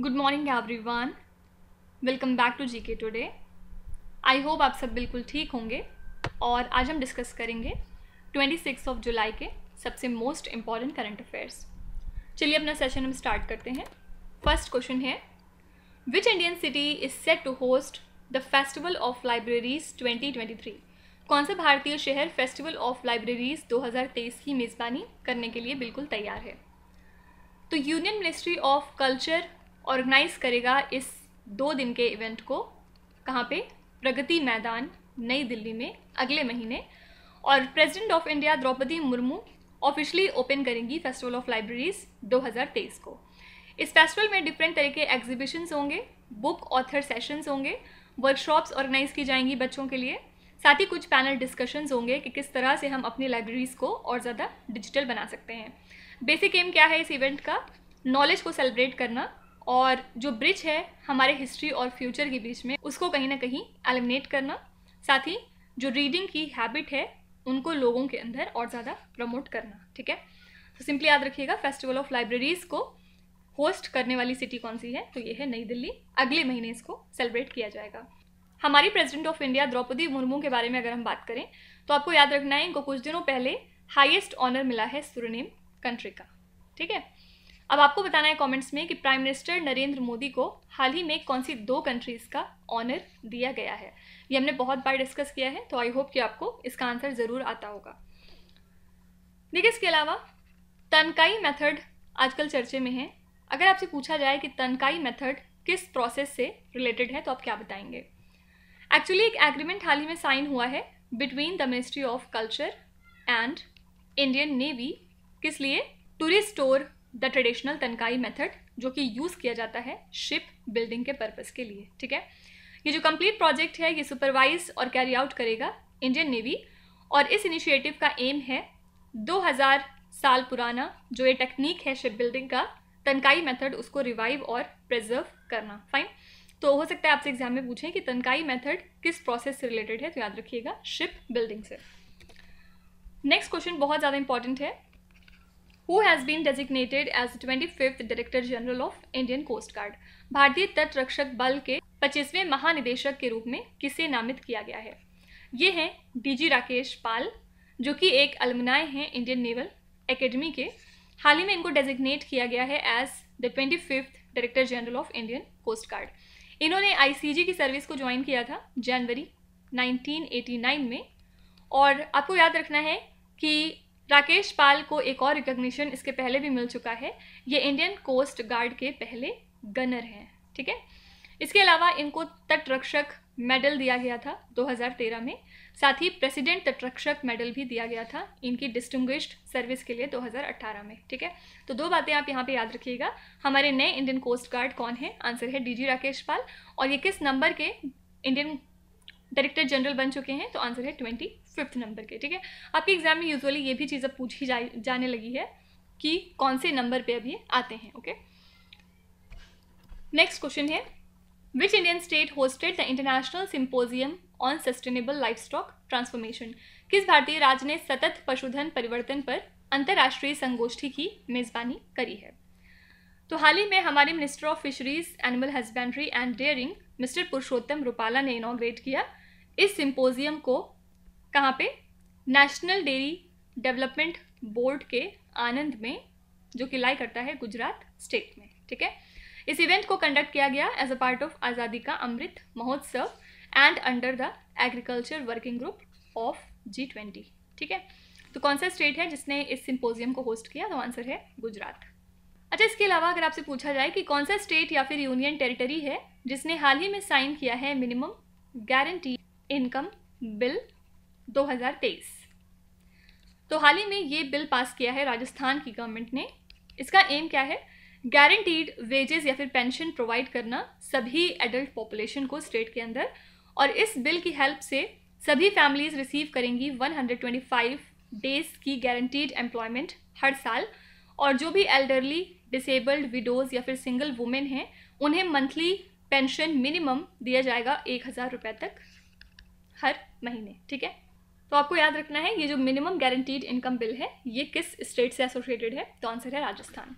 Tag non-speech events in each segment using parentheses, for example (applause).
Good morning one welcome back to G K today I hope आप सब बिल्कुल ठीक होंगे और आज हम डिस्कस करेंगे ट्वेंटी सिक्स ऑफ जुलाई के सबसे मोस्ट इम्पॉर्टेंट करंट अफेयर्स चलिए अपना सेशन हम स्टार्ट करते हैं फर्स्ट क्वेश्चन है which Indian city is set to host the festival of libraries twenty twenty three कौन सा भारतीय शहर फेस्टिवल ऑफ लाइब्रेरीज 2023 की मेज़बानी करने के लिए बिल्कुल तैयार है तो union ministry of culture organise करेगा इस दो दिन के इवेंट को कहाँ पे प्रगति मैदान नई दिल्ली में अगले महीने और president of India Draupadi Murmu officially open करेंगी फेस्टिवल ऑफ लाइब्रेरीज 2023 को इस फेस्टिवल में डिफरेंट तरह के एग्जीबिशंस होंगे बुक ऑथर सेशंस होंगे वर्कशॉप्स ऑर्गेनाइज की जाएंगी बच्चों के लिए साथ ही कुछ पैनल डिस्कशंस होंगे कि किस तरह से हम अपनी लाइब्रेरीज़ को और ज़्यादा डिजिटल बना सकते हैं बेसिक एम क्या है इस इवेंट का नॉलेज को सेलिब्रेट करना और जो ब्रिज है हमारे हिस्ट्री और फ्यूचर के बीच में उसको कहीं ना कहीं एलिमिनेट करना साथ ही जो रीडिंग की हैबिट है उनको लोगों के अंदर और ज़्यादा प्रमोट करना ठीक है तो सिंपली याद रखिएगा फेस्टिवल ऑफ लाइब्रेरीज़ को होस्ट करने वाली सिटी कौन सी है तो ये है नई दिल्ली अगले महीने इसको सेलिब्रेट किया जाएगा हमारी president of India Draupadi Murmu के बारे में अगर हम बात करें तो आपको याद रखना है इनको कुछ दिनों पहले हाईएस्ट ऑनर मिला है सुरनेम कंट्री का ठीक है अब आपको बताना है कमेंट्स में कि प्राइम मिनिस्टर नरेंद्र मोदी को हाल ही में कौन सी दो कंट्रीज़ का ऑनर दिया गया है ये हमने बहुत बार डिस्कस किया है तो आई होप कि आपको इसका आंसर ज़रूर आता होगा देखिए इसके अलावा तनकाई मेथड आजकल चर्चे में है अगर आपसे पूछा जाए कि तनकाई मेथड किस प्रोसेस से रिलेटेड है तो आप क्या बताएंगे एक्चुअली एक एग्रीमेंट हाल ही में साइन हुआ है between the ministry of culture and Indian navy किस लिए to restore the traditional Tankai method जो कि यूज़ किया जाता है शिप बिल्डिंग के पर्पज़ के लिए ठीक है ये जो कंप्लीट प्रोजेक्ट है ये सुपरवाइज और कैरी आउट करेगा इंडियन नेवी और इस इनिशिएटिव का एम है 2000 साल पुराना जो ये टेक्निक है शिप बिल्डिंग का तनकाई मेथड उसको रिवाइव और प्रिजर्व करना फाइन तो हो सकता है आपसे एग्जाम में पूछें कि तनकाई मेथड किस प्रोसेस से रिलेटेड है तो याद रखिएगा शिप बिल्डिंग से नेक्स्ट क्वेश्चन बहुत ज़्यादा इंपॉर्टेंट है who has been designated as twenty fifth director general of Indian coast guard भारतीय तटरक्षक बल के पच्चीसवें महानिदेशक के रूप में किसे नामित किया गया है ये हैं डीजी राकेश पाल जो कि एक अलमनाए हैं इंडियन नेवल एकेडमी के हाल ही में इनको डेजिग्नेट किया गया है as the twenty fifth director general of Indian coast guard इन्होंने आई की सर्विस को ज्वाइन किया था जनवरी 1989 में और आपको याद रखना है कि राकेश पाल को एक और रिकॉग्निशन इसके पहले भी मिल चुका है ये इंडियन कोस्ट गार्ड के पहले गनर हैं ठीक है ठीके? इसके अलावा इनको तटरक्षक मेडल दिया गया था 2013 में साथ ही प्रेसिडेंट तटरक्षक मेडल भी दिया गया था इनकी डिस्टिंग्विश्ड सर्विस के लिए 2018 में ठीक है तो दो बातें आप यहाँ पे याद रखिएगा हमारे नए इंडियन कोस्ट गार्ड कौन है आंसर है डीजी राकेश पाल और ये किस नंबर के इंडियन डायरेक्टर जनरल बन चुके हैं तो आंसर है ट्वेंटी फिफ्थ नंबर के ठीक है आपके एग्जाम में यूजुअली ये भी चीज़ अब पूछी जा, जाने लगी है कि कौन से नंबर पे अभी आते हैं ओके नेक्स्ट क्वेश्चन है which Indian state hosted the international symposium on sustainable livestock transformation किस भारतीय राज्य ने सतत पशुधन परिवर्तन पर अंतर्राष्ट्रीय संगोष्ठी की मेजबानी करी है तो हाल ही में हमारे minister of fisheries animal husbandry and dairying mister Purushottam Rupala ने इनोग्रेट किया इस सिंपोजियम को कहाँ पे नेशनल डेयरी डेवलपमेंट बोर्ड के आनंद में जो कि लाई करता है गुजरात स्टेट में ठीक है इस इवेंट को कंडक्ट किया गया एज अ पार्ट ऑफ आज़ादी Ka Amrit Mahotsav and under the agriculture working group of G twenty ठीक है तो कौन सा स्टेट है जिसने इस सिंपोजियम को होस्ट किया तो आंसर है गुजरात अच्छा इसके अलावा अगर आपसे पूछा जाए कि कौन सा स्टेट या फिर यूनियन टेरिटरी है जिसने हाल ही में साइन किया है मिनिमम गारंटी इनकम बिल 2023 तो हाल ही में ये बिल पास किया है राजस्थान की गवर्नमेंट ने इसका एम क्या है गारंटीड वेजेस या फिर पेंशन प्रोवाइड करना सभी एडल्ट पॉपुलेशन को स्टेट के अंदर और इस बिल की हेल्प से सभी फैमिलीज रिसीव करेंगी 125 डेज की गारंटीड एम्प्लॉयमेंट हर साल और जो भी एल्डरली डिसेबल्ड विडोज या फिर सिंगल वुमेन हैं उन्हें मंथली पेंशन मिनिमम दिया जाएगा एक हज़ार रुपये तक हर महीने ठीक है तो आपको याद रखना है ये जो मिनिमम गारंटीड इनकम बिल है ये किस स्टेट से एसोसिएटेड है तो आंसर है राजस्थान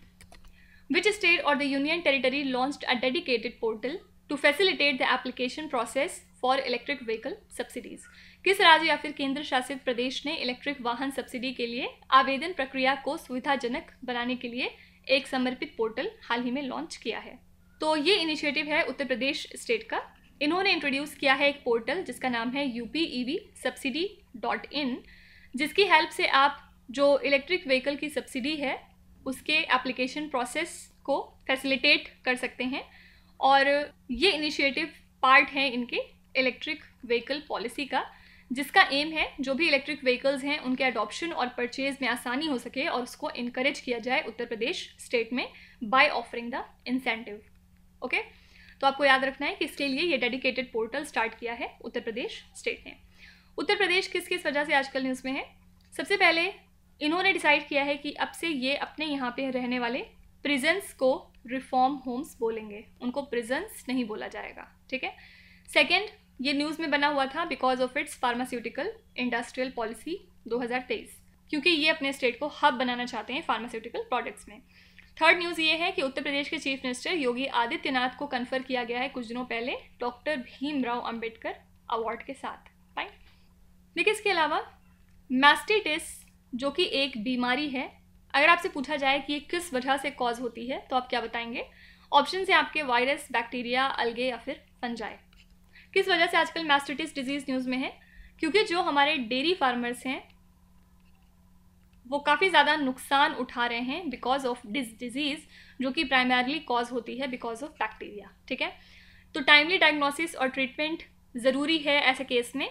विच स्टेट और the union territory launch a dedicated portal to facilitate the application process for electric vehicle subsidies किस राज्य या फिर केंद्र शासित प्रदेश ने इलेक्ट्रिक वाहन सब्सिडी के लिए आवेदन प्रक्रिया को सुविधाजनक बनाने के लिए एक समर्पित पोर्टल हाल ही में लॉन्च किया है तो ये इनिशिएटिव है उत्तर प्रदेश स्टेट का इन्होंने इंट्रोड्यूस किया है एक पोर्टल जिसका नाम है यू सब्सिडी डॉट इन जिसकी हेल्प से आप जो इलेक्ट्रिक व्हीकल की सब्सिडी है उसके एप्लीकेशन प्रोसेस को फैसिलिटेट कर सकते हैं और ये इनिशिएटिव पार्ट है इनके इलेक्ट्रिक व्हीकल पॉलिसी का जिसका एम है जो भी इलेक्ट्रिक व्हीकल्स हैं उनके अडॉप्शन और परचेज में आसानी हो सके और उसको इनक्रेज किया जाए उत्तर प्रदेश स्टेट में by offering the incentive okay तो आपको याद रखना है कि इसके लिए ये डेडिकेटेड पोर्टल स्टार्ट किया है उत्तर प्रदेश स्टेट ने उत्तर प्रदेश किस किस वजह से आजकल न्यूज़ में है सबसे पहले इन्होंने डिसाइड किया है कि अब से ये अपने यहाँ पे रहने वाले प्रिजेंस को रिफॉर्म होम्स बोलेंगे उनको प्रिजेंस नहीं बोला जाएगा ठीक है सेकेंड ये न्यूज़ में बना हुआ था because of its pharmaceutical industrial policy 2023 क्योंकि ये अपने स्टेट को हब बनाना चाहते हैं फार्मास्यूटिकल प्रोडक्ट्स में थर्ड न्यूज़ ये है कि उत्तर प्रदेश के चीफ मिनिस्टर योगी आदित्यनाथ को कन्फर किया गया है कुछ दिनों पहले डॉक्टर भीमराव अंबेडकर अवार्ड के साथ फाइन देखिए इसके अलावा मैस्टिटिस जो कि एक बीमारी है अगर आपसे पूछा जाए कि ये किस वजह से कॉज होती है तो आप क्या बताएंगे ऑप्शन है आपके वायरस बैक्टीरिया अलगे या फिर फंजाई किस वजह से आजकल मैस्टिटिस डिजीज़ न्यूज़ में है क्योंकि जो हमारे डेयरी फार्मर्स हैं वो काफ़ी ज़्यादा नुकसान उठा रहे हैं बिकॉज ऑफ डिस डिजीज़ जो कि प्राइमरली कॉज होती है बिकॉज ऑफ बैक्टीरिया ठीक है तो टाइमली डायग्नोसिस और ट्रीटमेंट ज़रूरी है ऐसे केस में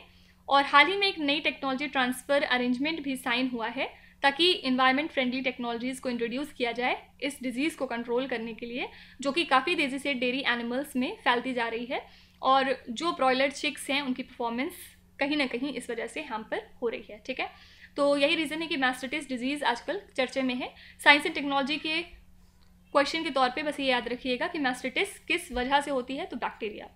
और हाल ही में एक नई टेक्नोलॉजी ट्रांसफ़र अरेंजमेंट भी साइन हुआ है ताकि इन्वायरमेंट फ्रेंडली टेक्नोलॉजीज़ को इंट्रोड्यूस किया जाए इस डिज़ीज़ को कंट्रोल करने के लिए जो कि काफ़ी तेज़ी से डेयरी एनिमल्स में फैलती जा रही है और जो ब्रॉयलर चिक्स हैं उनकी परफॉर्मेंस कहीं ना कहीं इस वजह से हम पर हो रही है ठीक है तो यही रीज़न है कि मैस्टिटिस डिजीज़ आजकल चर्चे में है साइंस एंड टेक्नोलॉजी के क्वेश्चन के तौर पे बस ये याद रखिएगा कि मैस्टिटिस किस वजह से होती है तो bacteria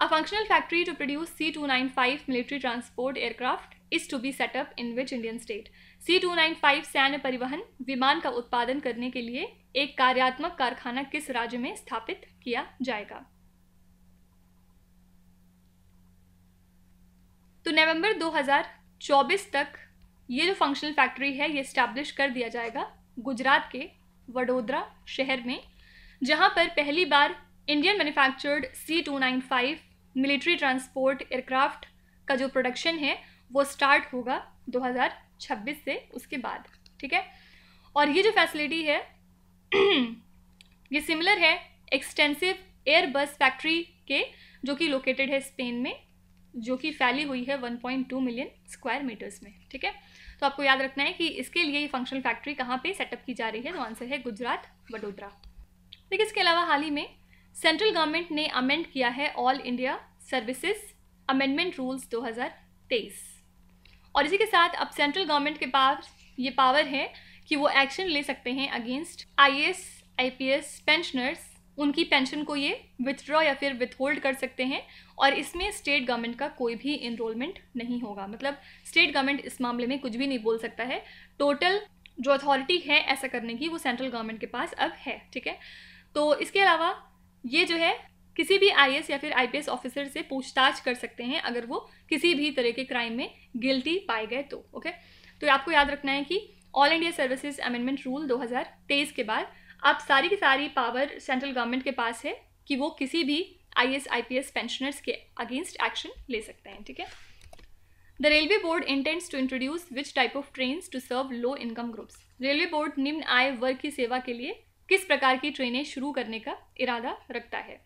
a functional factory to produce C two nine five military transport aircraft is to be set up in which Indian state C two nine five सैन्य परिवहन विमान का उत्पादन करने के लिए एक कार्यात्मक कारखाना किस राज्य में स्थापित किया जाएगा तो नवंबर चौबीस तक ये जो फंक्शनल फैक्ट्री है ये स्टैब्लिश कर दिया जाएगा गुजरात के वडोदरा शहर में जहाँ पर पहली बार Indian manufactured C two nine five military transport aircraft का जो प्रोडक्शन है वो स्टार्ट होगा 2026 से उसके बाद ठीक है और ये जो फैसिलिटी है (clears throat) ये सिमिलर है एक्सटेंसिव एयरबस फैक्ट्री के जो कि लोकेटेड है स्पेन में जो कि फैली हुई है 1.2 मिलियन स्क्वायर मीटर्स में ठीक है तो आपको याद रखना है कि इसके लिए ये फंक्शनल फैक्ट्री कहाँ पे सेटअप की जा रही है तो आंसर है गुजरात वडोदरा देखिए इसके अलावा हाल ही में सेंट्रल गवर्नमेंट ने अमेंड किया है all India services amendment rules 2023 और इसी के साथ अब सेंट्रल गवर्नमेंट के पास ये पावर है कि वो एक्शन ले सकते हैं against I S I P S pensioners उनकी पेंशन को ये विथड्रॉ या फिर विथहोल्ड कर सकते हैं और इसमें स्टेट गवर्नमेंट का कोई भी इनरोलमेंट नहीं होगा मतलब स्टेट गवर्नमेंट इस मामले में कुछ भी नहीं बोल सकता है टोटल जो अथॉरिटी है ऐसा करने की वो सेंट्रल गवर्नमेंट के पास अब है ठीक है तो इसके अलावा ये जो है किसी भी आई या फिर आई ऑफिसर से पूछताछ कर सकते हैं अगर वो किसी भी तरह के क्राइम में गिल्टी पाए गए तो ओके तो आपको याद रखना है कि all India services amendment rule 2023 के बाद अब सारी की सारी पावर सेंट्रल गवर्नमेंट के पास है कि वो किसी भी I S I P S pensioners के अगेंस्ट एक्शन ले सकते हैं ठीक है the railway board intends to introduce which type of train to serve low income groups railway board निम्न आय वर्ग की सेवा के लिए किस प्रकार की ट्रेनें शुरू करने का इरादा रखता है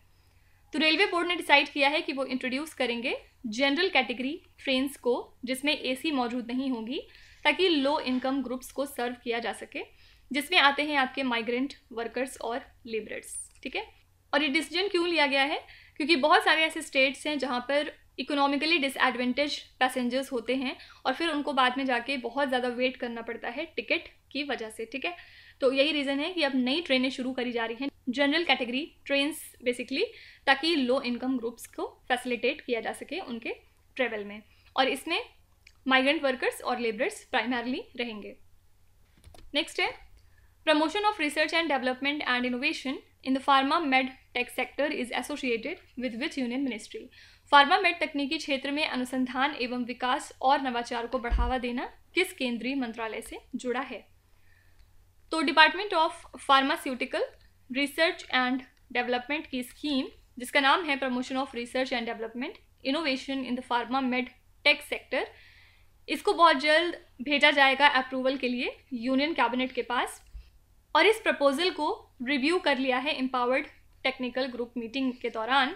तो रेलवे बोर्ड ने डिसाइड किया है कि वो इंट्रोड्यूस करेंगे जनरल कैटेगरी ट्रेन्स को जिसमें एसी मौजूद नहीं होगी ताकि लो इनकम ग्रुप्स को सर्व किया जा सके जिसमें आते हैं आपके माइग्रेंट वर्कर्स और लेबरर्स ठीक है और ये डिसीजन क्यों लिया गया है क्योंकि बहुत सारे ऐसे स्टेट्स हैं जहाँ पर इकोनॉमिकली डिसएडवेंटेज पैसेंजर्स होते हैं और फिर उनको बाद में जाके बहुत ज़्यादा वेट करना पड़ता है टिकट की वजह से ठीक है तो यही रीज़न है कि अब नई ट्रेनें शुरू करी जा रही हैं जनरल कैटेगरी ट्रेन्स बेसिकली ताकि लो इनकम ग्रुप्स को फैसिलिटेट किया जा सके उनके ट्रेवल में और इसमें माइग्रेंट वर्कर्स और लेबरर्स प्राइमरली रहेंगे नेक्स्ट है Promotion of research and development and innovation in the pharma med tech sector is associated with which union ministry? Pharma med तकनीकी क्षेत्र में अनुसंधान एवं विकास और नवाचार को बढ़ावा देना किस केंद्रीय मंत्रालय से जुड़ा है तो department of pharmaceutical research and development की स्कीम जिसका नाम है promotion of research and development innovation in the pharma med tech sector इसको बहुत जल्द भेजा जाएगा अप्रूवल के लिए यूनियन कैबिनेट के पास और इस प्रपोजल को रिव्यू कर लिया है एम्पावर्ड टेक्निकल ग्रुप मीटिंग के दौरान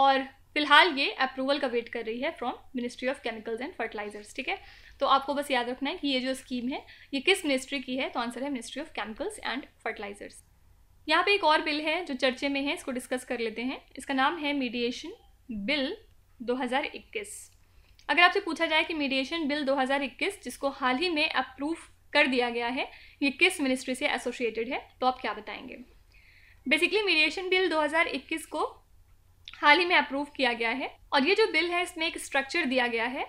और फिलहाल ये अप्रूवल का वेट कर रही है from ministry of chemicals and fertilisers ठीक है तो आपको बस याद रखना है कि ये जो स्कीम है ये किस मिनिस्ट्री की है तो आंसर है ministry of chemicals and fertilisers यहाँ पे एक और बिल है जो चर्चे में है इसको डिस्कस कर लेते हैं इसका नाम है मीडिएशन बिल 2021 अगर आपसे पूछा जाए कि मीडिएशन बिल 2021 जिसको हाल ही में अप्रूव कर दिया गया है ये किस मिनिस्ट्री से एसोसिएटेड है तो आप क्या बताएंगे बेसिकली मीडिएशन बिल 2021 को हाल ही में अप्रूव किया गया है और ये जो बिल है इसमें एक स्ट्रक्चर दिया गया है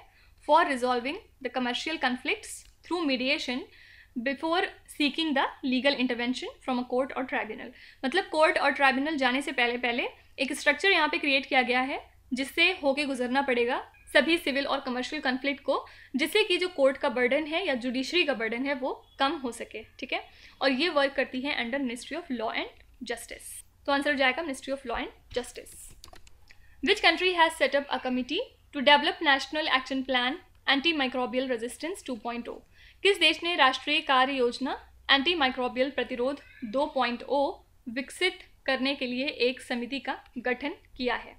for resolving the commercial conflicts through mediation before seeking the legal intervention from a court और ट्राइब्यूनल मतलब कोर्ट और ट्राइब्यूनल जाने से पहले पहले एक स्ट्रक्चर यहाँ पे क्रिएट किया गया है जिससे होके गुजरना पड़ेगा सभी सिविल और कमर्शियल कन्फ्लिक्ट को जिससे कि जो कोर्ट का बर्डन है या जुडिशरी का बर्डन है वो कम हो सके ठीक है और ये वर्क करती है under ministry of law and justice तो आंसर हो जाएगा ministry of law and justice which country has set up a committee to develop national action plan anti microbial resistance 2.0 किस देश ने राष्ट्रीय कार्य योजना एंटी माइक्रोबियल प्रतिरोध 2.0 विकसित करने के लिए एक समिति का गठन किया है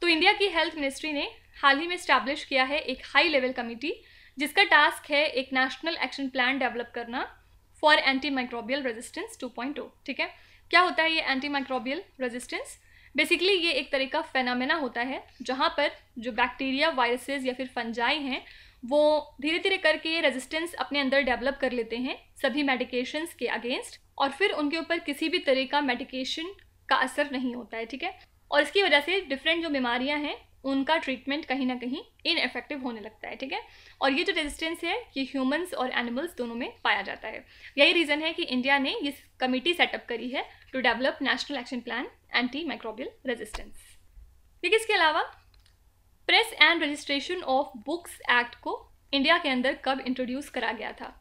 तो इंडिया की हेल्थ मिनिस्ट्री ने हाल ही में इस्टेब्लिश किया है एक हाई लेवल कमेटी जिसका टास्क है एक नेशनल एक्शन प्लान डेवलप करना फॉर एंटी माइक्रोबियल रेजिस्टेंस 2.0 ठीक है क्या होता है ये एंटी माइक्रोबियल रेजिस्टेंस बेसिकली ये एक तरह का फेनामिना होता है जहाँ पर जो बैक्टीरिया वायरसेस या फिर फंजाई हैं वो धीरे धीरे करके ये रेजिस्टेंस अपने अंदर डेवलप कर लेते हैं सभी मेडिकेशंस के अगेंस्ट और फिर उनके ऊपर किसी भी तरह का मेडिकेशन का असर नहीं होता है ठीक है और इसकी वजह से डिफरेंट जो बीमारियां हैं उनका ट्रीटमेंट कहीं ना कहीं इनफेक्टिव होने लगता है ठीक है और ये जो रेजिस्टेंस है ये ह्यूमंस और एनिमल्स दोनों में पाया जाता है यही रीज़न है कि इंडिया ने ये कमेटी सेटअप करी है to develop national action plan anti microbial resistance ठीक है इसके अलावा press and registration of books act को इंडिया के अंदर कब इंट्रोड्यूस करा गया था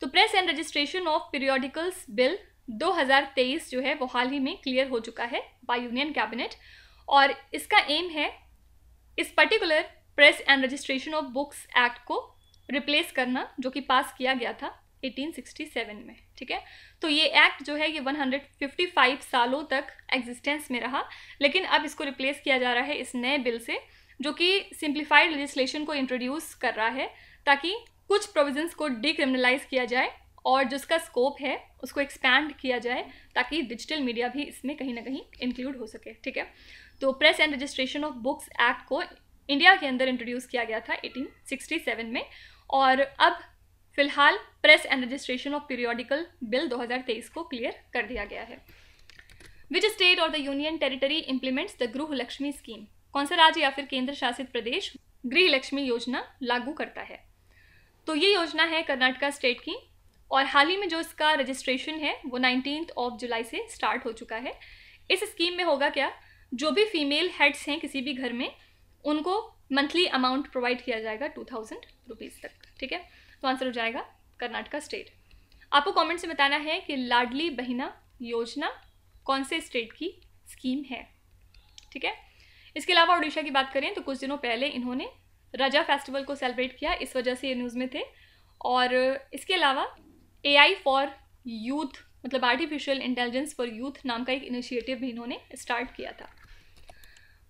तो press and registration of periodicals bill 2023 जो है वो हाल ही में क्लियर हो चुका है बाय यूनियन कैबिनेट और इसका एम है इस particular press and registration of books act को रिप्लेस करना जो कि पास किया गया था 1867 में ठीक है तो ये एक्ट जो है ये 155 सालों तक एग्जिस्टेंस में रहा लेकिन अब इसको रिप्लेस किया जा रहा है इस नए बिल से जो कि सिंप्लीफाइड लेजिस्लेशन को इंट्रोड्यूस कर रहा है ताकि कुछ प्रोविजंस को डिक्रिमिनलाइज किया जाए और जिसका स्कोप है उसको एक्सपैंड किया जाए ताकि डिजिटल मीडिया भी इसमें कहीं ना कहीं इंक्लूड हो सके ठीक है तो press and registration of books act को इंडिया के अंदर इंट्रोड्यूस किया गया था 1867 में और अब फिलहाल press and registration of periodical bill 2023 को क्लियर कर दिया गया है विच स्टेट और the union territory implements the Gruha Lakshmi scheme कौन सा राज्य या फिर केंद्र शासित प्रदेश गृह लक्ष्मी योजना लागू करता है तो ये योजना है कर्नाटका स्टेट की और हाल ही में जो इसका रजिस्ट्रेशन है वो नाइनटीन ऑफ जुलाई से स्टार्ट हो चुका है इस स्कीम में होगा क्या जो भी फीमेल हेड्स हैं किसी भी घर में उनको मंथली अमाउंट प्रोवाइड किया जाएगा टू थाउजेंड रुपीज़ तक ठीक है तो आंसर हो जाएगा कर्नाटका स्टेट आपको कमेंट से बताना है कि लाडली बहिना योजना कौन से स्टेट की स्कीम है ठीक है इसके अलावा उड़ीसा की बात करें तो कुछ दिनों पहले इन्होंने रजा फेस्टिवल को सेलिब्रेट किया इस वजह से ये न्यूज़ में थे और इसके अलावा ए आई फॉर यूथ मतलब आर्टिफिशियल इंटेलिजेंस फॉर यूथ नाम का एक इनिशिएटिव भी इन्होंने स्टार्ट किया था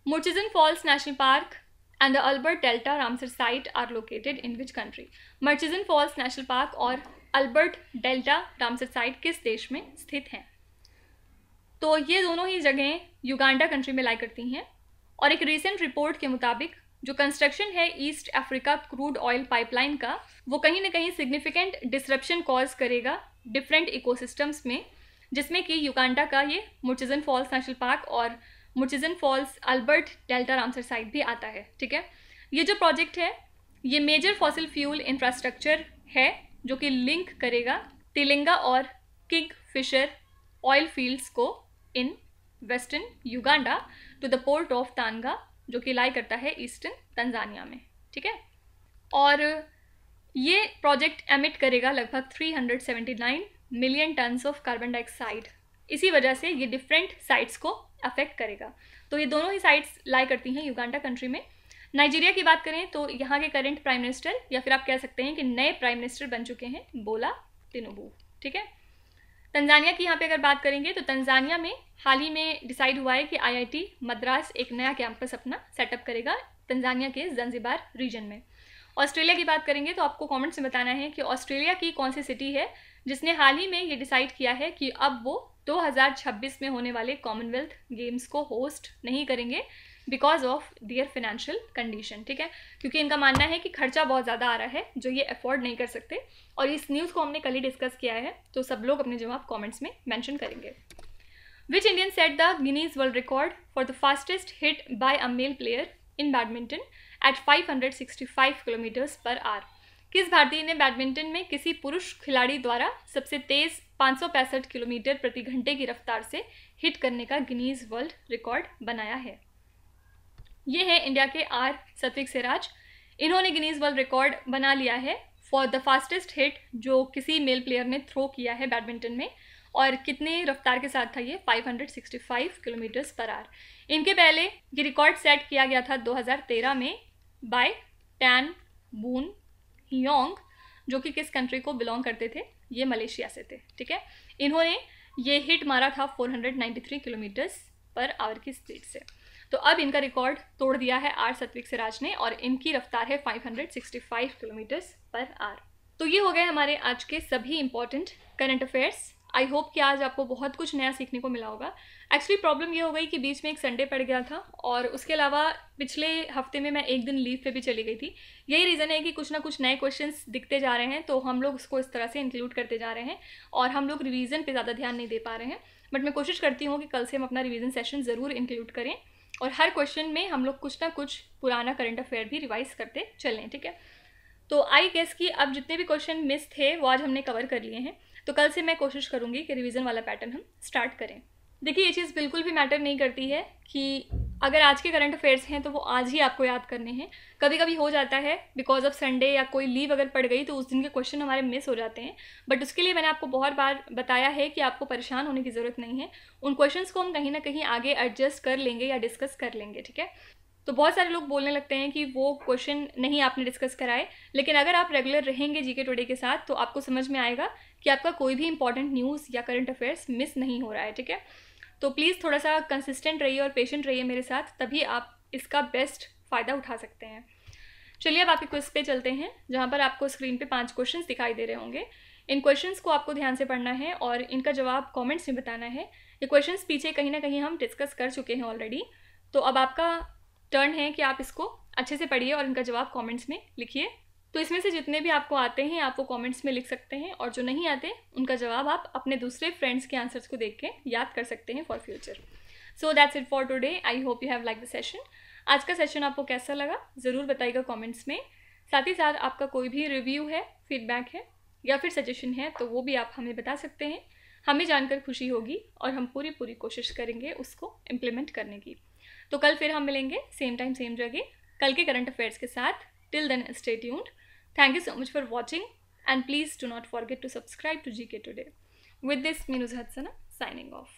Murchison falls national park and the Albert delta Ramsar site are located in which country Murchison falls national park और अल्बर्ट डेल्टा रामसर साइट किस देश में स्थित हैं तो ये दोनों ही जगहें युगांडा कंट्री में लाई करती हैं और एक रिसेंट रिपोर्ट के मुताबिक जो कंस्ट्रक्शन है East Africa crude oil pipeline का वो कहीं ना कहीं सिग्निफिकेंट डिसरप्शन कॉज करेगा डिफरेंट इकोसिस्टम्स में जिसमें कि युकांडा का ये मुर्चिजन फॉल्स नेशनल पार्क और Murchison falls Albert delta Ramsar site भी आता है ठीक है ये जो प्रोजेक्ट है ये मेजर फॉसिल फ्यूल इंफ्रास्ट्रक्चर है जो कि लिंक करेगा तेलंगा और किंग फिशर ऑयल फील्ड्स को in western Uganda to the port of Tanga जो कि लाई करता है ईस्टर्न तंजानिया में ठीक है और ये प्रोजेक्ट एमिट करेगा लगभग 379 million tons of carbon dioxide इसी वजह से ये डिफरेंट साइट्स को अफेक्ट करेगा तो ये दोनों ही साइट्स लाई करती हैं युगांडा कंट्री में नाइजीरिया की बात करें तो यहाँ के करंट प्राइम मिनिस्टर या फिर आप कह सकते हैं कि नए प्राइम मिनिस्टर बन चुके हैं बोला तिनुबू ठीक है तंजानिया की यहाँ पे अगर बात करेंगे तो तंजानिया में हाल ही में डिसाइड हुआ है कि आईआईटी मद्रास एक नया कैंपस अपना सेटअप करेगा तंजानिया के जंजीबार रीजन में ऑस्ट्रेलिया की बात करेंगे तो आपको कमेंट से बताना है कि ऑस्ट्रेलिया की कौन सी सिटी है जिसने हाल ही में ये डिसाइड किया है कि अब वो 2026 में होने वाले कॉमनवेल्थ गेम्स को होस्ट नहीं करेंगे because of their financial condition ठीक है क्योंकि इनका मानना है कि खर्चा बहुत ज़्यादा आ रहा है जो ये अफोर्ड नहीं कर सकते और इस न्यूज़ को हमने कल ही डिस्कस किया है तो सब लोग अपने जवाब कॉमेंट्स में मैंशन करेंगे which Indian set the Guinness world record for the fastest hit by a male player in badminton at 565 kilometre per hour किस भारतीय ने बैडमिंटन में किसी पुरुष खिलाड़ी द्वारा सबसे तेज पाँच किलोमीटर प्रति घंटे की रफ्तार से हिट करने का गिनीज वर्ल्ड रिकॉर्ड बनाया है ये है इंडिया के आर सत्विक सिराज इन्होंने गिनीज वर्ल्ड रिकॉर्ड बना लिया है फॉर द फास्टेस्ट हिट जो किसी मेल प्लेयर ने थ्रो किया है बैडमिंटन में और कितने रफ्तार के साथ था ये 565 किलोमीटर्स पर आर इनके पहले ये रिकॉर्ड सेट किया गया था 2013 में बाय टैन बून हियोंग जो कि किस कंट्री को बिलोंग करते थे ये मलेशिया से थे ठीक है इन्होंने ये हिट मारा था 493 किलोमीटर्स पर आवर की स्पीड से तो अब इनका रिकॉर्ड तोड़ दिया है आर सत्विक सिराज ने और इनकी रफ्तार है 565 किलोमीटर्स पर आर तो ये हो गए हमारे आज के सभी important current affairs I hope कि आज आपको बहुत कुछ नया सीखने को मिला होगा एक्चुअली प्रॉब्लम ये हो गई कि बीच में एक संडे पड़ गया था और उसके अलावा पिछले हफ्ते में मैं एक दिन लीव पे भी चली गई थी यही रीज़न है कि कुछ ना कुछ नए क्वेश्चंस दिखते जा रहे हैं तो हम लोग उसको इस तरह से इंक्लूड करते जा रहे हैं और हम लोग रिविज़न पर ज़्यादा ध्यान नहीं दे पा रहे हैं बट मैं कोशिश करती हूँ कि कल से हम अपना रिविज़न सेशन ज़रूर इंक्लूड करें और हर क्वेश्चन में हम लोग कुछ ना कुछ पुराना करंट अफेयर भी रिवाइज करते चलें ठीक है तो आई गेस कि अब जितने भी क्वेश्चन मिस थे वो आज हमने कवर कर लिए हैं तो कल से मैं कोशिश करूँगी कि रिविज़न वाला पैटर्न हम स्टार्ट करें देखिए ये चीज़ बिल्कुल भी मैटर नहीं करती है कि अगर आज के करंट अफेयर्स हैं तो वो आज ही आपको याद करने हैं कभी कभी हो जाता है बिकॉज ऑफ संडे या कोई लीव अगर पड़ गई तो उस दिन के क्वेश्चन हमारे मिस हो जाते हैं बट उसके लिए मैंने आपको बहुत बार बताया है कि आपको परेशान होने की ज़रूरत नहीं है उन क्वेश्चन को हम कहीं ना कहीं आगे एडजस्ट कर लेंगे या डिस्कस कर लेंगे ठीक है तो बहुत सारे लोग बोलने लगते हैं कि वो क्वेश्चन नहीं आपने डिस्कस कराए लेकिन अगर आप रेगुलर रहेंगे जीके टुडे के साथ तो आपको समझ में आएगा कि आपका कोई भी इंपॉर्टेंट न्यूज़ या करंट अफेयर्स मिस नहीं हो रहा है ठीक है तो प्लीज़ थोड़ा सा कंसिस्टेंट रहिए और पेशेंट रहिए मेरे साथ तभी आप इसका बेस्ट फ़ायदा उठा सकते हैं चलिए अब आपके क्विज पे चलते हैं जहाँ पर आपको स्क्रीन पे पांच क्वेश्चंस दिखाई दे रहे होंगे इन क्वेश्चंस को आपको ध्यान से पढ़ना है और इनका जवाब कमेंट्स में बताना है ये क्वेश्चंस पीछे कहीं ना कहीं हम डिस्कस कर चुके हैं ऑलरेडी तो अब आपका टर्न है कि आप इसको अच्छे से पढ़िए और इनका जवाब कमेंट्स में लिखिए तो इसमें से जितने भी आपको आते हैं आप वो कमेंट्स में लिख सकते हैं और जो नहीं आते उनका जवाब आप अपने दूसरे फ्रेंड्स के आंसर्स को देख के याद कर सकते हैं for future so that's it for today I hope you have like the session आज का सेशन आपको कैसा लगा ज़रूर बताइएगा कॉमेंट्स में साथ ही साथ आपका कोई भी रिव्यू है फीडबैक है या फिर सजेशन है तो वो भी आप हमें बता सकते हैं हमें जानकर खुशी होगी और हम पूरी पूरी कोशिश करेंगे उसको इम्प्लीमेंट करने की तो कल फिर हम मिलेंगे सेम टाइम सेम जगह कल के करंट अफेयर्स के साथ till then stay tuned thank you so much for watching and please do not forget to subscribe to G K today with this Meenu हदसना साइनिंग ऑफ